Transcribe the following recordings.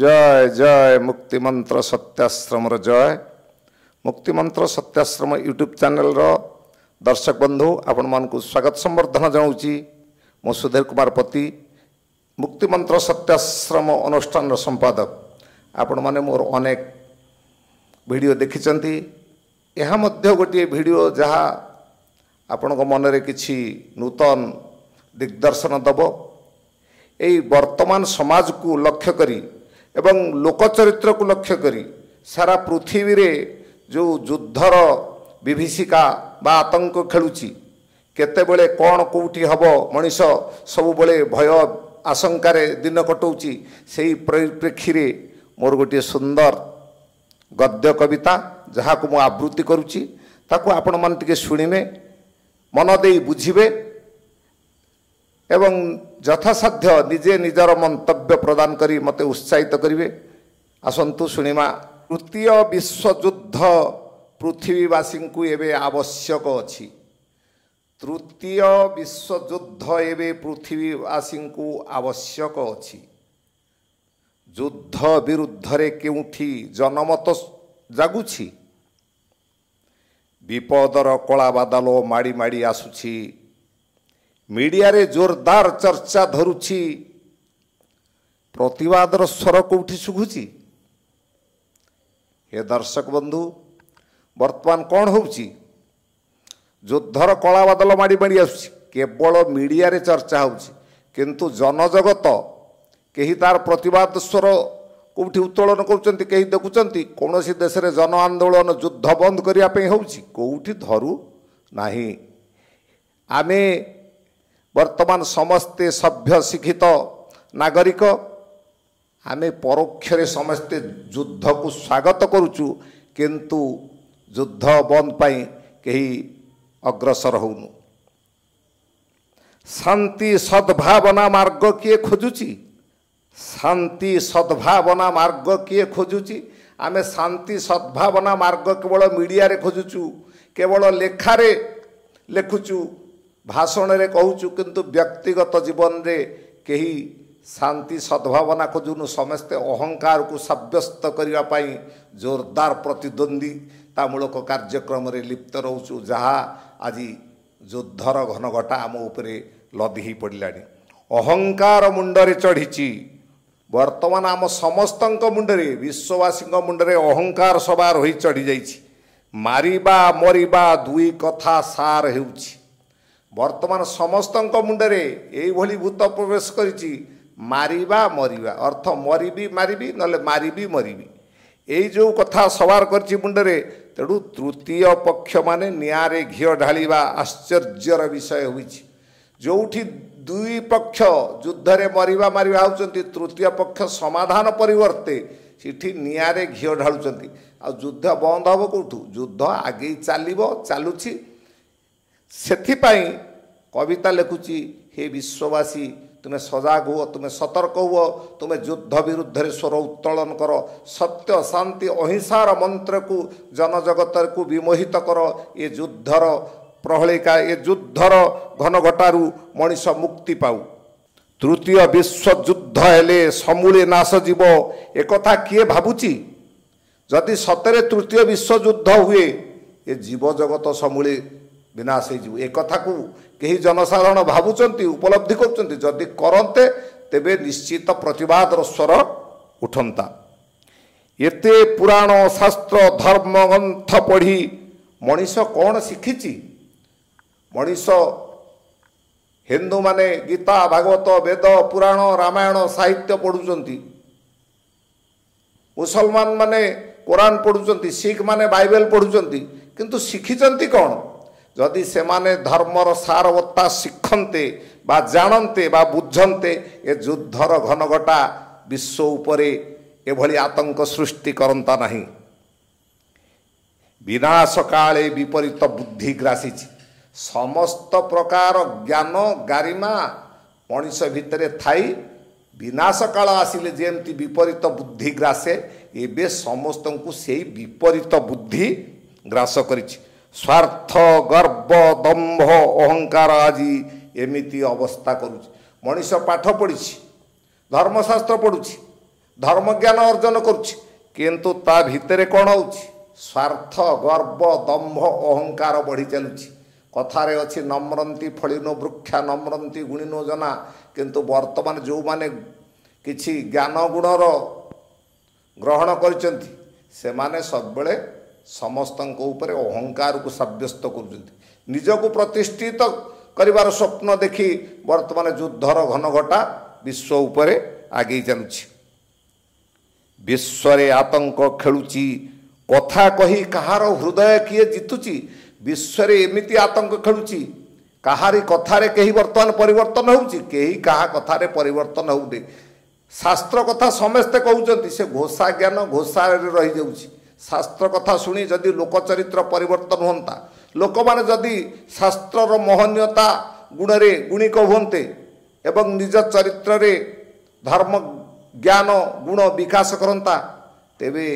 जय जय मुक्ति मंत्र सत्याश्रम जय मुक्ति मंत्र सत्याश्रम यूट्यूब चैनल दर्शक बंधु आपण मानक स्वागत संबर्धना जनाऊँगी मो सुधीर कुमार पति मुक्ति मंत्र सत्याश्रम अनुष्ठान संपादक आपण मैंने मोर अनेक भिड देखिं यह गोटे भिड जहाँ आपण मनरे कि नूतन दिग्दर्शन दब वर्तमान समाज को लक्ष्य करी ଏବଂ ଲୋକ ଚରିତ୍ରକୁ ଲକ୍ଷ୍ୟ କରି ସାରା ପୃଥିବୀରେ ଯେଉଁ ଯୁଦ୍ଧର ବିଭୀଷିକା ବା ଆତଙ୍କ ଖେଳୁଛି କେତେବେଳେ କ'ଣ କେଉଁଠି ହେବ ମଣିଷ ସବୁବେଳେ ଭୟ ଆଶଙ୍କାରେ ଦିନ କଟଉଛି ସେହି ପରିପ୍ରେକ୍ଷୀରେ ମୋର ଗୋଟିଏ ସୁନ୍ଦର ଗଦ୍ୟ କବିତା ଯାହାକୁ ମୁଁ ଆବୃତ୍ତି କରୁଛି ତାକୁ ଆପଣମାନେ ଟିକିଏ ଶୁଣିବେ ମନ ଦେଇ ବୁଝିବେ ଏବଂ ଯଥାସାଧ୍ୟ ନିଜେ ନିଜର ମନ୍ତବ୍ୟ ମନ୍ତବ୍ୟ ପ୍ରଦାନ କରି ମୋତେ ଉତ୍ସାହିତ କରିବେ ଆସନ୍ତୁ ଶୁଣିବା ତୃତୀୟ ବିଶ୍ୱଯୁଦ୍ଧ ପୃଥିବୀବାସୀଙ୍କୁ ଏବେ ଆବଶ୍ୟକ ଅଛି ତୃତୀୟ ବିଶ୍ୱଯୁଦ୍ଧ ଏବେ ପୃଥିବୀବାସୀଙ୍କୁ ଆବଶ୍ୟକ ଅଛି ଯୁଦ୍ଧ ବିରୁଦ୍ଧରେ କେଉଁଠି ଜନମତ ଜାଗୁଛି ବିପଦର କଳାବାଦାଲ ମାଡ଼ି ମାଡ଼ି ଆସୁଛି ମିଡ଼ିଆରେ ଜୋରଦାର ଚର୍ଚ୍ଚା ଧରୁଛି ପ୍ରତିବାଦର ସ୍ୱର କେଉଁଠି ଶୁଭୁଛି ହେ ଦର୍ଶକ ବନ୍ଧୁ ବର୍ତ୍ତମାନ କ'ଣ ହେଉଛି ଯୁଦ୍ଧର କଳା କଳାବାଦଲ ମାଡ଼ି ମାଡ଼ି ଆସୁଛି କେବଳ ମିଡ଼ିଆରେ ଚର୍ଚ୍ଚା ହେଉଛି କିନ୍ତୁ ଜନଜଗତ କେହି ତାର ପ୍ରତିବାଦ ସ୍ୱର କେଉଁଠି ଉତ୍ତୋଳନ କରୁଛନ୍ତି କେହି ଦେଖୁଛନ୍ତି କୌଣସି ଦେଶରେ ଜନ ଆନ୍ଦୋଳନ ଯୁଦ୍ଧ ବନ୍ଦ କରିବା ପାଇଁ ହେଉଛି କେଉଁଠି ଧରୁ ନାହିଁ ଆମେ ବର୍ତ୍ତମାନ ସମସ୍ତେ ସଭ୍ୟ ଶିକ୍ଷିତ ନାଗରିକ ଆମେ ପରୋକ୍ଷରେ ସମସ୍ତେ ଯୁଦ୍ଧକୁ ସ୍ୱାଗତ କରୁଛୁ କିନ୍ତୁ ଯୁଦ୍ଧ ବନ୍ଦ ପାଇଁ କେହି ଅଗ୍ରସର ହେଉନୁ ଶାନ୍ତି ସଦ୍ଭାବନା ମାର୍ଗ କିଏ ଖୋଜୁଛି ଶାନ୍ତି ସଦ୍ଭାବନା ମାର୍ଗ କିଏ ଖୋଜୁଛି ଆମେ ଶାନ୍ତି ସଦ୍ଭାବନା ମାର୍ଗ କେବଳ ମିଡ଼ିଆରେ ଖୋଜୁଛୁ କେବଳ ଲେଖାରେ ଲେଖୁଛୁ ଭାଷଣରେ କହୁଛୁ କିନ୍ତୁ ବ୍ୟକ୍ତିଗତ ଜୀବନରେ କେହି ଶାନ୍ତି ସଦ୍ଭାବନା ଖୋଜୁନୁ ସମସ୍ତେ ଅହଙ୍କାରକୁ ସାବ୍ୟସ୍ତ କରିବା ପାଇଁ ଜୋରଦାର ପ୍ରତିଦ୍ୱନ୍ଦ୍ୱିତା ମୂଳକ କାର୍ଯ୍ୟକ୍ରମରେ ଲିପ୍ତ ରହୁଛୁ ଯାହା ଆଜି ଯୁଦ୍ଧର ଘନ ଘଟା ଆମ ଉପରେ ଲଦି ହୋଇ ପଡ଼ିଲାଣି ଅହଙ୍କାର ମୁଣ୍ଡରେ ଚଢ଼ିଛି ବର୍ତ୍ତମାନ ଆମ ସମସ୍ତଙ୍କ ମୁଣ୍ଡରେ ବିଶ୍ୱବାସୀଙ୍କ ମୁଣ୍ଡରେ ଅହଙ୍କାର ସବାର ହୋଇ ଚଢ଼ିଯାଇଛି ମାରିବା ମରିବା ଦୁଇ କଥା ସାର ହେଉଛି ବର୍ତ୍ତମାନ ସମସ୍ତଙ୍କ ମୁଣ୍ଡରେ ଏଇଭଳି ଭୂତ ପ୍ରବେଶ କରିଛି মারিবা মরিবা অর্থ মরিবি মারিবি নলে মারিবি মরিবি এই যে কথা সবার করছি মুন্ডরে তেণু তৃতীয় পক্ষ মানে নিয়ারে ঘিও ঢালিবা আশ্চর্যর বিষয় হয়েছে ଯେଉଁଠି ଦୁଇ ପକ୍ଷ ଯୁଦ୍ଧରେ ମରିବା ମାରିବା ହେଉଛନ୍ତି ତୃତୀୟ ପକ୍ଷ ସମାଧାନ ପରିବର୍ତ୍ତେ ସେଠି ନିଆଁରେ ଘିଅ ଢାଳୁଛନ୍ତି ଆଉ ଯୁଦ୍ଧ ବନ୍ଦ ହେବ କେଉଁଠୁ ଯୁଦ୍ଧ ଆଗେଇ ଚାଲିବ ଚାଲୁଛି ସେଥିପାଇଁ କବିତା ଲେଖୁଛି ହେ ବିଶ୍ୱବାସୀ ତୁମେ ସଜାଗ ହୁଅ ତୁମେ ସତର୍କ ହୁଅ ତୁମେ ଯୁଦ୍ଧ ବିରୁଦ୍ଧରେ ସ୍ୱର ଉତ୍ତୋଳନ କର ସତ୍ୟ ଶାନ୍ତି ଅହିଂସାର ମନ୍ତ୍ରକୁ ଜନଜଗତକୁ ବିମୋହିତ କର ଏ ଯୁଦ୍ଧର ପ୍ରହଳିକା ଏ ଯୁଦ୍ଧର ଘନଘଟାରୁ ମଣିଷ ମୁକ୍ତି ପାଉ ତୃତୀୟ ବିଶ୍ୱଯୁଦ୍ଧ ହେଲେ ସମୂଳେ ନାଶ ଯିବ ଏକଥା କିଏ ଭାବୁଛି ଯଦି ସତରେ ତୃତୀୟ ବିଶ୍ୱଯୁଦ୍ଧ ହୁଏ ଏ ଜୀବଜଗତ ସମୂଳେ ବିନାଶ ହୋଇଯିବୁ ଏ କଥାକୁ କେହି ଜନସାଧାରଣ ଭାବୁଛନ୍ତି ଉପଲବ୍ଧି କରୁଛନ୍ତି ଯଦି କରନ୍ତେ ତେବେ ନିଶ୍ଚିତ ପ୍ରତିବାଦର ସ୍ୱର ଉଠନ୍ତା ଏତେ ପୁରାଣ ଶାସ୍ତ୍ର ଧର୍ମ ଗ୍ରନ୍ଥ ପଢ଼ି ମଣିଷ କ'ଣ ଶିଖିଛି ମଣିଷ ହିନ୍ଦୁମାନେ ଗୀତା ଭାଗବତ ବେଦ ପୁରାଣ ରାମାୟଣ ସାହିତ୍ୟ ପଢ଼ୁଛନ୍ତି ମୁସଲମାନମାନେ କୋରାନ୍ ପଢ଼ୁଛନ୍ତି ଶିଖ୍ମାନେ ବାଇବେଲ ପଢ଼ୁଛନ୍ତି କିନ୍ତୁ ଶିଖିଛନ୍ତି କ'ଣ ଯଦି ସେମାନେ ଧର୍ମର ସାରବତ୍ତା ଶିଖନ୍ତେ ବା ଜାଣନ୍ତେ ବା ବୁଝନ୍ତେ ଏ ଯୁଦ୍ଧର ଘନଘଟା ବିଶ୍ୱ ଉପରେ ଏଭଳି ଆତଙ୍କ ସୃଷ୍ଟି କରନ୍ତା ନାହିଁ ବିନାଶ କାଳେ ବିପରୀତ ବୁଦ୍ଧି ଗ୍ରାସିଛି ସମସ୍ତ ପ୍ରକାର ଜ୍ଞାନ ଗାରିମା ମଣିଷ ଭିତରେ ଥାଇ ବିନାଶ କାଳ ଆସିଲେ ଯେମିତି ବିପରୀତ ବୁଦ୍ଧି ଗ୍ରାସେ ଏବେ ସମସ୍ତଙ୍କୁ ସେଇ ବିପରୀତ ବୁଦ୍ଧି ଗ୍ରାସ କରିଛି ସ୍ୱାର୍ଥ ଗର୍ବ ଦମ୍ଭ ଅହଙ୍କାର ଆଜି ଏମିତି ଅବସ୍ଥା କରୁଛି ମଣିଷ ପାଠ ପଢ଼ିଛି ଧର୍ମଶାସ୍ତ୍ର ପଢ଼ୁଛି ଧର୍ମଜ୍ଞାନ ଅର୍ଜନ କରୁଛି କିନ୍ତୁ ତା ଭିତରେ କ'ଣ ହେଉଛି ସ୍ୱାର୍ଥ ଗର୍ବ ଦମ୍ଭ ଅହଙ୍କାର ବଢ଼ି ଚାଲୁଛି କଥାରେ ଅଛି ନମ୍ରନ୍ତି ଫଳିନୋ ବୃକ୍ଷା ନମ୍ରନ୍ତି ଗୁଣିନୋ ଜନା କିନ୍ତୁ ବର୍ତ୍ତମାନ ଯେଉଁମାନେ କିଛି ଜ୍ଞାନ ଗୁଣର ଗ୍ରହଣ କରିଛନ୍ତି ସେମାନେ ସବୁବେଳେ ସମସ୍ତଙ୍କ ଉପରେ ଅହଙ୍କାରକୁ ସାବ୍ୟସ୍ତ କରୁଛନ୍ତି ନିଜକୁ ପ୍ରତିଷ୍ଠିତ କରିବାର ସ୍ୱପ୍ନ ଦେଖି ବର୍ତ୍ତମାନ ଯୁଦ୍ଧର ଘନ ଘଟା ବିଶ୍ୱ ଉପରେ ଆଗେଇ ଚାଲୁଛି ବିଶ୍ୱରେ ଆତଙ୍କ ଖେଳୁଛି କଥା କହି କାହାର ହୃଦୟ କିଏ ଜିତୁଛି ବିଶ୍ୱରେ ଏମିତି ଆତଙ୍କ ଖେଳୁଛି କାହାରି କଥାରେ କେହି ବର୍ତ୍ତମାନ ପରିବର୍ତ୍ତନ ହେଉଛି କେହି କାହା କଥାରେ ପରିବର୍ତ୍ତନ ହେଉନି ଶାସ୍ତ୍ର କଥା ସମସ୍ତେ କହୁଛନ୍ତି ସେ ଘୋଷା ଜ୍ଞାନ ଘୋଷାରେ ରହିଯାଉଛି ଶାସ୍ତ୍ର କଥା ଶୁଣି ଯଦି ଲୋକ ଚରିତ୍ର ପରିବର୍ତ୍ତନ ହୁଅନ୍ତା ଲୋକମାନେ ଯଦି ଶାସ୍ତ୍ରର ମହନୀୟତା ଗୁଣରେ ଗୁଣିକ ହୁଅନ୍ତେ ଏବଂ ନିଜ ଚରିତ୍ରରେ ଧର୍ମ ଜ୍ଞାନ ଗୁଣ ବିକାଶ କରନ୍ତା ତେବେ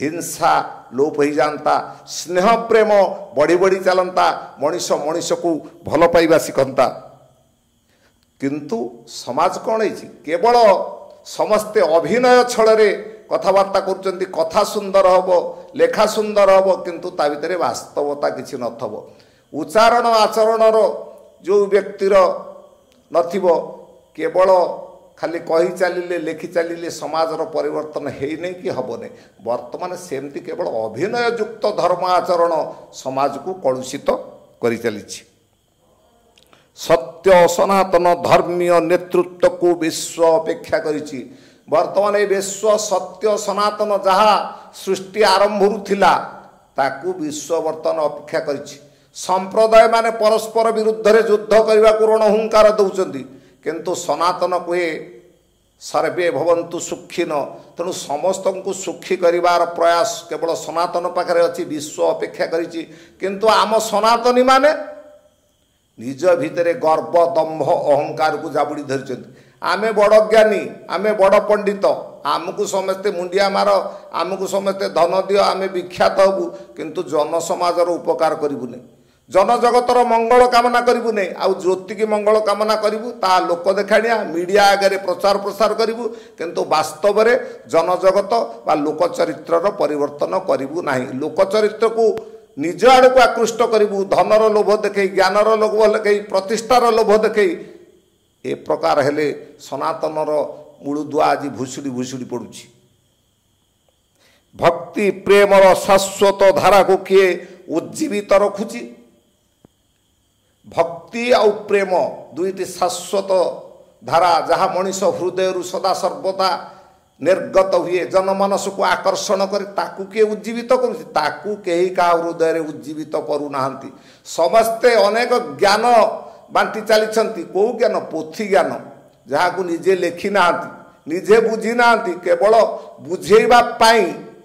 ହିଂସା ଲୋପ ହୋଇଯାଆନ୍ତା ସ୍ନେହ ପ୍ରେମ ବଢ଼ି ବଢ଼ି ଚାଲନ୍ତା ମଣିଷ ମଣିଷକୁ ଭଲ ପାଇବା ଶିଖନ୍ତା କିନ୍ତୁ ସମାଜ କ'ଣ ହେଇଛି କେବଳ ସମସ୍ତେ ଅଭିନୟ ଛଳରେ କଥାବାର୍ତ୍ତା କରୁଛନ୍ତି କଥା ସୁନ୍ଦର ହେବ ଲେଖା ସୁନ୍ଦର ହେବ କିନ୍ତୁ ତା ଭିତରେ ବାସ୍ତବତା କିଛି ନଥିବ ଉଚ୍ଚାରଣ ଆଚରଣର ଯେଉଁ ବ୍ୟକ୍ତିର ନଥିବ କେବଳ ଖାଲି କହି ଚାଲିଲେ ଲେଖି ଚାଲିଲେ ସମାଜର ପରିବର୍ତ୍ତନ ହେଇନି କି ହେବନି ବର୍ତ୍ତମାନ ସେମିତି କେବଳ ଅଭିନୟ ଯୁକ୍ତ ଧର୍ମ ଆଚରଣ ସମାଜକୁ କଳୁଷିତ କରିଚାଲିଛି ସତ୍ୟ ସନାତନ ଧର୍ମୀୟ ନେତୃତ୍ୱକୁ ବିଶ୍ୱ ଅପେକ୍ଷା କରିଛି ବର୍ତ୍ତମାନ ଏ ବିଶ୍ୱ ସତ୍ୟ ସନାତନ ଯାହା ସୃଷ୍ଟି ଆରମ୍ଭରୁ ଥିଲା ତାକୁ ବିଶ୍ୱ ବର୍ତ୍ତମାନ ଅପେକ୍ଷା କରିଛି ସମ୍ପ୍ରଦାୟମାନେ ପରସ୍ପର ବିରୁଦ୍ଧରେ ଯୁଦ୍ଧ କରିବାକୁ ଋଣ ରଣହୁଙ୍କାର ଦେଉଛନ୍ତି କିନ୍ତୁ ସନାତନ କୁହେ ସର୍ବେ ଭବନ୍ତୁ ସୁଖୀ ନ ତେଣୁ ସମସ୍ତଙ୍କୁ ସୁଖୀ କରିବାର ପ୍ରୟାସ କେବଳ ସନାତନ ପାଖରେ ଅଛି ବିଶ୍ୱ ଅପେକ୍ଷା କରିଛି କିନ୍ତୁ ଆମ ସନାତନୀମାନେ ନିଜ ଭିତରେ ଗର୍ବ ଦମ୍ଭ ଅହଙ୍କାରକୁ ଜାବୁଡ଼ି ଧରିଛନ୍ତି ଆମେ ବଡ଼ ଜ୍ଞାନୀ ଆମେ ବଡ଼ ପଣ୍ଡିତ ଆମକୁ ସମସ୍ତେ ମୁଣ୍ଡିଆ ମାର ଆମକୁ ସମସ୍ତେ ଧନ ଦିଅ ଆମେ ବିଖ୍ୟାତ ହେବୁ କିନ୍ତୁ ଜନସମାଜର ଉପକାର କରିବୁନି ଜନଜଗତର ମଙ୍ଗଳ କାମନା କରିବୁନି ଆଉ ଜ୍ୟୋତିକି ମଙ୍ଗଳ କାମନା କରିବୁ ତାହା ଲୋକ ଦେଖାଣିଆ ମିଡ଼ିଆ ଆଗରେ ପ୍ରଚାର ପ୍ରସାର କରିବୁ କିନ୍ତୁ ବାସ୍ତବରେ ଜନଜଗତ ବା ଲୋକଚରିତ୍ରର ପରିବର୍ତ୍ତନ କରିବୁ ନାହିଁ ଲୋକଚରିତ୍ରକୁ ନିଜ ଆଡ଼କୁ ଆକୃଷ୍ଟ କରିବୁ ଧନର ଲୋଭ ଦେଖେଇ ଜ୍ଞାନର ଲୋଭ ଦେଖେଇ ପ୍ରତିଷ୍ଠାର ଲୋଭ ଦେଖେଇ ଏ ପ୍ରକାର ହେଲେ ସନାତନର ମୂଳଦୁଆ ଆଜି ଭୁଷୁଡ଼ି ଭୁଷୁଡ଼ି ପଡ଼ୁଛି ଭକ୍ତି ପ୍ରେମର ଶାଶ୍ୱତ ଧାରାକୁ କିଏ ଉଜ୍ଜୀବିତ ରଖୁଛି ଭକ୍ତି ଆଉ ପ୍ରେମ ଦୁଇଟି ଶାଶ୍ୱତ ଧାରା ଯାହା ମଣିଷ ହୃଦୟରୁ ସଦାସର୍ବଦା ନିର୍ଗତ ହୁଏ ଜନମାନସକୁ ଆକର୍ଷଣ କରି ତାକୁ କିଏ ଉଜ୍ଜୀବିତ କରୁଛି ତାକୁ କେହି କାହା ହୃଦୟରେ ଉଜ୍ଜୀବିତ କରୁନାହାନ୍ତି ସମସ୍ତେ ଅନେକ ଜ୍ଞାନ ବାଣ୍ଟି ଚାଲିଛନ୍ତି କେଉଁ ଜ୍ଞାନ ପୋଥି ଜ୍ଞାନ ଯାହାକୁ ନିଜେ ଲେଖି ନାହାନ୍ତି ନିଜେ ବୁଝି ନାହାନ୍ତି କେବଳ ବୁଝେଇବା ପାଇଁ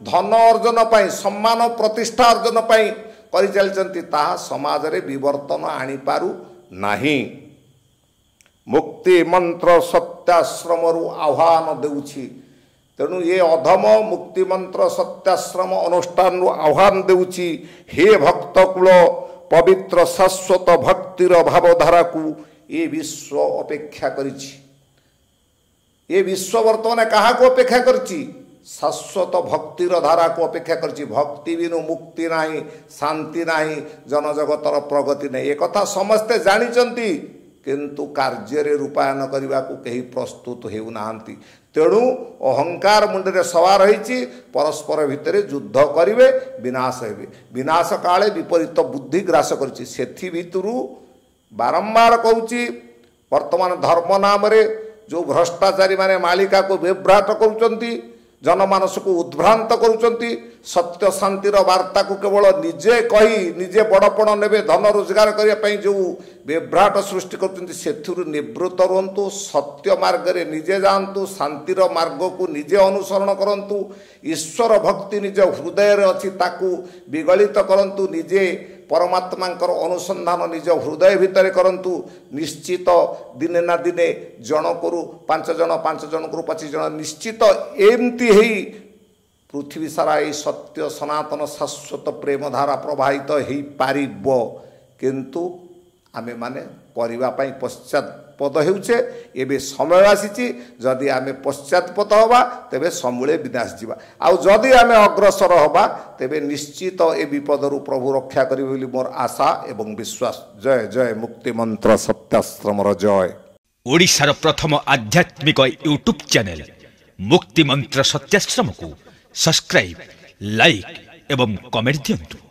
ଧନ ଅର୍ଜନ ପାଇଁ ସମ୍ମାନ ପ୍ରତିଷ୍ଠା ଅର୍ଜନ ପାଇଁ କରିଚାଲିଛନ୍ତି ତାହା ସମାଜରେ ବିବର୍ତ୍ତନ ଆଣିପାରୁ ନାହିଁ ମୁକ୍ତି ମନ୍ତ୍ର ସତ୍ୟାଶ୍ରମରୁ ଆହ୍ୱାନ ଦେଉଛି ତେଣୁ ଏ ଅଧମ ମୁକ୍ତି ମନ୍ତ୍ର ସତ୍ୟାଶ୍ରମ ଅନୁଷ୍ଠାନରୁ ଆହ୍ୱାନ ଦେଉଛି ହେ ଭକ୍ତ ଭକ୍ତକୁଳ ପବିତ୍ର ଶାଶ୍ୱତ ଭକ୍ତିର ଭାବଧାରାକୁ ଏ ବିଶ୍ୱ ଅପେକ୍ଷା କରିଛି ଏ ବିଶ୍ୱ ବର୍ତ୍ତମାନ କାହାକୁ ଅପେକ୍ଷା କରିଛି ଶାଶ୍ୱତ ଭକ୍ତିର ଧାରାକୁ ଅପେକ୍ଷା କରିଛି ଭକ୍ତି ବିନୁ ମୁକ୍ତି ନାହିଁ ଶାନ୍ତି ନାହିଁ ଜନଜଗତର ପ୍ରଗତି ନାହିଁ ଏ କଥା ସମସ୍ତେ ଜାଣିଛନ୍ତି କିନ୍ତୁ କାର୍ଯ୍ୟରେ ରୂପାୟନ କରିବାକୁ କେହି ପ୍ରସ୍ତୁତ ହେଉନାହାନ୍ତି ତେଣୁ ଅହଙ୍କାର ମୁଣ୍ଡରେ ସବାର ହୋଇଛି ପରସ୍ପର ଭିତରେ ଯୁଦ୍ଧ କରିବେ ବିନାଶ ହେବେ ବିନାଶ କାଳେ ବିପରୀତ ବୁଦ୍ଧି ଗ୍ରାସ କରିଛି ସେଥି ଭିତରୁ ବାରମ୍ବାର କହୁଛି ବର୍ତ୍ତମାନ ଧର୍ମ ନାମରେ ଯେଉଁ ଭ୍ରଷ୍ଟାଚାରୀମାନେ ମାଳିକାକୁ ବିଭ୍ରାଟ କରୁଛନ୍ତି ଜନମାନସକୁ ଉଦ୍ଭ୍ରାନ୍ତ କରୁଛନ୍ତି ସତ୍ୟ ଶାନ୍ତିର ବାର୍ତ୍ତାକୁ କେବଳ ନିଜେ କହି ନିଜେ ବଡ଼ପଣ ନେବେ ଧନ ରୋଜଗାର କରିବା ପାଇଁ ଯେଉଁ ବିଭ୍ରାଟ ସୃଷ୍ଟି କରୁଛନ୍ତି ସେଥିରୁ ନିବୃତ୍ତ ରୁହନ୍ତୁ ସତ୍ୟ ମାର୍ଗରେ ନିଜେ ଯାଆନ୍ତୁ ଶାନ୍ତିର ମାର୍ଗକୁ ନିଜେ ଅନୁସରଣ କରନ୍ତୁ ଈଶ୍ୱର ଭକ୍ତି ନିଜ ହୃଦୟରେ ଅଛି ତାକୁ ବିଗଳିତ କରନ୍ତୁ ନିଜେ ପରମାତ୍ମାଙ୍କର ଅନୁସନ୍ଧାନ ନିଜ ହୃଦୟ ଭିତରେ କରନ୍ତୁ ନିଶ୍ଚିତ ଦିନେ ନା ଦିନେ ଜଣକରୁ ପାଞ୍ଚ ଜଣ ପାଞ୍ଚ ଜଣକରୁ ପଚିଶ ଜଣ ନିଶ୍ଚିତ ଏମିତି ହେଇ ପୃଥିବୀ ସାରା ଏଇ ସତ୍ୟ ସନାତନ ଶାଶ୍ୱତ ପ୍ରେମଧାରା ପ୍ରବାହିତ ହୋଇପାରିବ କିନ୍ତୁ ଆମେମାନେ କରିବା ପାଇଁ ପଶ୍ଚାତ পদ হেউছে এবে সময় আসিছি যদি আমি পশ্চাৎপদ হবা তেবে সমূলে বিনাশ যা আদি আমি অগ্রসর হবা তেবে নিশ্চিত এ বিপদর প্রভু রক্ষা করবে বলে মোর আশা এবং বিশ্বাস জয় জয় মুক্তিমন্ত্র সত্যাশ্রমর জয় ଓଡ଼ିଶାର ପ୍ରଥମ ଆଧ୍ୟାତ୍ମିକ ୟୁଟ୍ୟୁବ୍ ଚ୍ୟାନେଲ୍ ମୁକ୍ତିମନ୍ତ୍ର ସତ୍ୟାଶ୍ରମକୁ ସବସ୍କ୍ରାଇବ୍ ଲାଇକ୍ ଏବଂ କମେଣ୍ଟ ଦିଅନ୍ତୁ